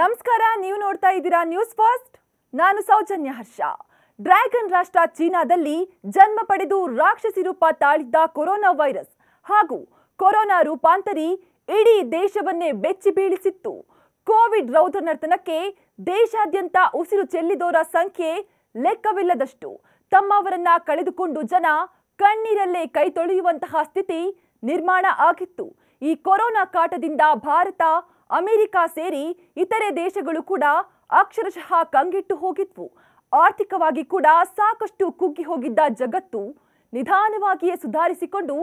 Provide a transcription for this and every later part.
ನಮಸ್ಕಾರ ನೀವು ನೋಡ್ತಾ ಇದ್ದೀರಾ ನ್ಯೂಸ್ ಫಸ್ಟ್ ನಾನು ಸೌಜನ್ಯ ಹರ್ಷ ಡ್ರ್ಯಾಗನ್ ರಾಷ್ಟ್ರ ಚೀನಾದಲ್ಲಿ ಜನ್ಮ ಪಡೆದು ರಾಕ್ಷಸಿ ರೂಪ ತಾಳಿದ್ದ ಕೊರೋನಾ ವೈರಸ್ ಹಾಗೂ ಕೊರೋನಾ ರೂಪಾಂತರಿ ಇಡೀ ದೇಶವನ್ನೇ ಬೆಚ್ಚಿ ಬೀಳಿಸಿತ್ತು ಕೋವಿಡ್ ರೌದ್ರ ನರ್ತನಕ್ಕೆ ದೇಶಾದ್ಯಂತ ಉಸಿರು ಚೆಲ್ಲಿದೋರ ಸಂಖ್ಯೆ ಲೆಕ್ಕವಿಲ್ಲದಷ್ಟು ತಮ್ಮವರನ್ನ ಕಳೆದುಕೊಂಡು ಜನ ಕಣ್ಣೀರಲ್ಲೇ ಕೈ ತೊಳೆಯುವಂತಹ ಸ್ಥಿತಿ ನಿರ್ಮಾಣ ಆಗಿತ್ತು ಈ ಕೊರೋನಾ ಕಾಟದಿಂದ ಭಾರತ ಅಮೆರಿಕ ಸೇರಿ ಇತರೆ ದೇಶಗಳು ಕೂಡ ಅಕ್ಷರಶಃ ಕಂಗೆಟ್ಟು ಹೋಗಿದ್ವು ಆರ್ಥಿಕವಾಗಿ ಕೂಡ ಸಾಕಷ್ಟು ಕುಗ್ಗಿ ಹೋಗಿದ್ದ ಜಗತ್ತು ನಿಧಾನವಾಗಿಯೇ ಸುಧಾರಿಸಿಕೊಂಡು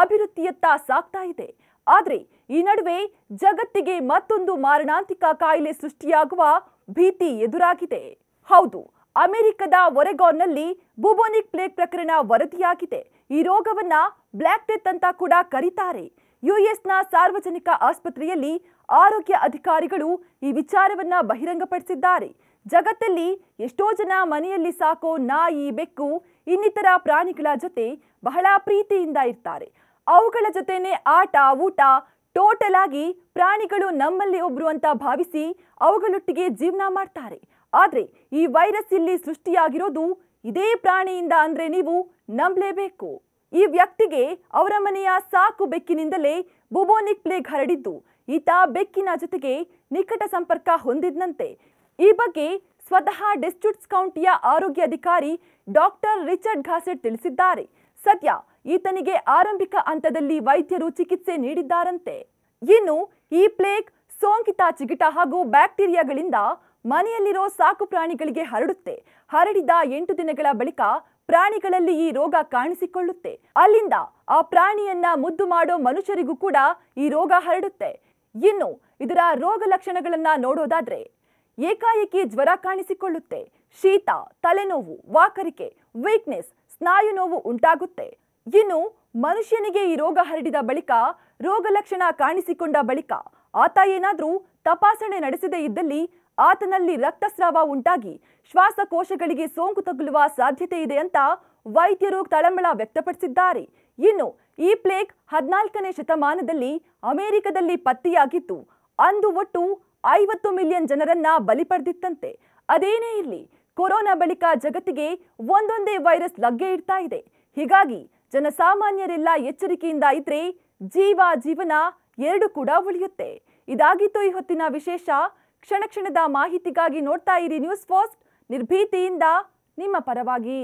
ಅಭಿವೃದ್ಧಿಯತ್ತ ಸಾಗ್ತಾ ಇದೆ ಆದರೆ ಈ ನಡುವೆ ಜಗತ್ತಿಗೆ ಮತ್ತೊಂದು ಮಾರಣಾಂತಿಕ ಕಾಯಿಲೆ ಸೃಷ್ಟಿಯಾಗುವ ಭೀತಿ ಎದುರಾಗಿದೆ ಹೌದು ಅಮೆರಿಕದ ಒರೆಗಾನ್ನಲ್ಲಿ ಬುಬೋನಿಕ್ ಪ್ಲೇಗ್ ಪ್ರಕರಣ ವರದಿಯಾಗಿದೆ ಈ ರೋಗವನ್ನ ಬ್ಲ್ಯಾಕ್ ಡೆತ್ ಅಂತ ಕೂಡ ಕರೀತಾರೆ ಯುಎಸ್ನ ಸಾರ್ವಜನಿಕ ಆಸ್ಪತ್ರೆಯಲ್ಲಿ ಆರೋಗ್ಯ ಅಧಿಕಾರಿಗಳು ಈ ವಿಚಾರವನ್ನ ಬಹಿರಂಗಪಡಿಸಿದ್ದಾರೆ ಜಗತ್ತಲ್ಲಿ ಎಷ್ಟೋ ಜನ ಮನೆಯಲ್ಲಿ ಸಾಕೋ ನಾಯಿ ಬೆಕ್ಕು ಇನ್ನಿತರ ಪ್ರಾಣಿಗಳ ಜೊತೆ ಬಹಳ ಪ್ರೀತಿಯಿಂದ ಇರ್ತಾರೆ ಅವುಗಳ ಜೊತೆನೆ ಆಟ ಊಟ ಟೋಟಲ್ ಆಗಿ ಪ್ರಾಣಿಗಳು ನಮ್ಮಲ್ಲಿ ಒಬ್ರು ಅಂತ ಭಾವಿಸಿ ಅವುಗಳೊಟ್ಟಿಗೆ ಜೀವನ ಮಾಡ್ತಾರೆ ಆದರೆ ಈ ವೈರಸ್ ಇಲ್ಲಿ ಸೃಷ್ಟಿಯಾಗಿರೋದು ಇದೇ ಪ್ರಾಣಿಯಿಂದ ಅಂದರೆ ನೀವು ನಂಬಲೇಬೇಕು ಈ ವ್ಯಕ್ತಿಗೆ ಅವರ ಮನೆಯ ಸಾಕು ಬೆಕ್ಕಿನಿಂದಲೇ ಬುಬೋನಿಕ್ ಪ್ಲೇಗ್ ಹರಡಿದ್ದು ಈತ ಬೆಕ್ಕಿನ ಜೊತೆಗೆ ನಿಕಟ ಸಂಪರ್ಕ ಹೊಂದಿದ್ನಂತೆ ಈ ಬಗ್ಗೆ ಸ್ವತಃ ಡಿಸ್ಟ್ರಿಕ್ಟ್ಸ್ ಕೌಂಟಿಯ ಆರೋಗ್ಯ ಅಧಿಕಾರಿ ಡಾಕ್ಟರ್ ರಿಚರ್ಡ್ ಘಾಸೆಟ್ ತಿಳಿಸಿದ್ದಾರೆ ಸದ್ಯ ಈತನಿಗೆ ಆರಂಭಿಕ ಹಂತದಲ್ಲಿ ವೈದ್ಯರು ಚಿಕಿತ್ಸೆ ನೀಡಿದ್ದಾರಂತೆ ಇನ್ನು ಈ ಪ್ಲೇಗ್ ಸೋಂಕಿತ ಚಿಗಿಟ ಹಾಗೂ ಬ್ಯಾಕ್ಟೀರಿಯಾಗಳಿಂದ ಮನೆಯಲ್ಲಿರೋ ಸಾಕು ಪ್ರಾಣಿಗಳಿಗೆ ಹರಡುತ್ತೆ ಹರಡಿದ ಎಂಟು ದಿನಗಳ ಬಳಿಕ ಪ್ರಾಣಿಗಳಲ್ಲಿ ಈ ರೋಗ ಕಾಣಿಸಿಕೊಳ್ಳುತ್ತೆ ಅಲ್ಲಿಂದ ಆ ಪ್ರಾಣಿಯನ್ನ ಮುದ್ದು ಮಾಡೋ ಮನುಷ್ಯರಿಗೂ ಕೂಡ ಈ ರೋಗ ಹರಡುತ್ತೆ ಇನ್ನು ಇದರ ರೋಗ ಲಕ್ಷಣಗಳನ್ನ ನೋಡೋದಾದ್ರೆ ಏಕಾಏಕಿ ಜ್ವರ ಕಾಣಿಸಿಕೊಳ್ಳುತ್ತೆ ಶೀತ ತಲೆನೋವು ವಾಕರಿಕೆ ವೀಕ್ನೆಸ್ ಸ್ನಾಯು ನೋವು ಉಂಟಾಗುತ್ತೆ ಇನ್ನು ಮನುಷ್ಯನಿಗೆ ಈ ರೋಗ ಹರಡಿದ ಬಳಿಕ ರೋಗ ಲಕ್ಷಣ ಕಾಣಿಸಿಕೊಂಡ ಬಳಿಕ ಆತ ಏನಾದರೂ ತಪಾಸಣೆ ನಡೆಸದೇ ಇದ್ದಲ್ಲಿ ಆತನಲ್ಲಿ ರಕ್ತಸ್ರಾವ ಉಂಟಾಗಿ ಶ್ವಾಸಕೋಶಗಳಿಗೆ ಸೋಂಕು ತಗುಲುವ ಸಾಧ್ಯತೆ ಇದೆ ಅಂತ ವೈದ್ಯರು ತಳಮಳ ವ್ಯಕ್ತಪಡಿಸಿದ್ದಾರೆ ಇನ್ನು ಈ ಪ್ಲೇಗ್ ಹದಿನಾಲ್ಕನೇ ಶತಮಾನದಲ್ಲಿ ಅಮೆರಿಕದಲ್ಲಿ ಪತ್ತೆಯಾಗಿತ್ತು ಅಂದು ಒಟ್ಟು ಐವತ್ತು ಮಿಲಿಯನ್ ಜನರನ್ನ ಬಲಿ ಪಡೆದಿತ್ತಂತೆ ಅದೇನೇ ಇರಲಿ ಕೊರೋನಾ ಬಳಿಕ ಜಗತ್ತಿಗೆ ಒಂದೊಂದೇ ವೈರಸ್ ಲಗ್ಗೆ ಇಡ್ತಾ ಇದೆ ಹೀಗಾಗಿ ಜನಸಾಮಾನ್ಯರೆಲ್ಲ ಎಚ್ಚರಿಕೆಯಿಂದ ಇದ್ರೆ ಜೀವ ಜೀವನ ಎರಡು ಕೂಡ ಉಳಿಯುತ್ತೆ ಇದಾಗಿತ್ತು ಈ ಹೊತ್ತಿನ ವಿಶೇಷ ಕ್ಷಣ ಕ್ಷಣದ ಮಾಹಿತಿಗಾಗಿ ನೋಡ್ತಾ ಇರಿ ನ್ಯೂಸ್ ಫೋಸ್ಟ್ ನಿರ್ಭೀತಿಯಿಂದ ನಿಮ್ಮ ಪರವಾಗಿ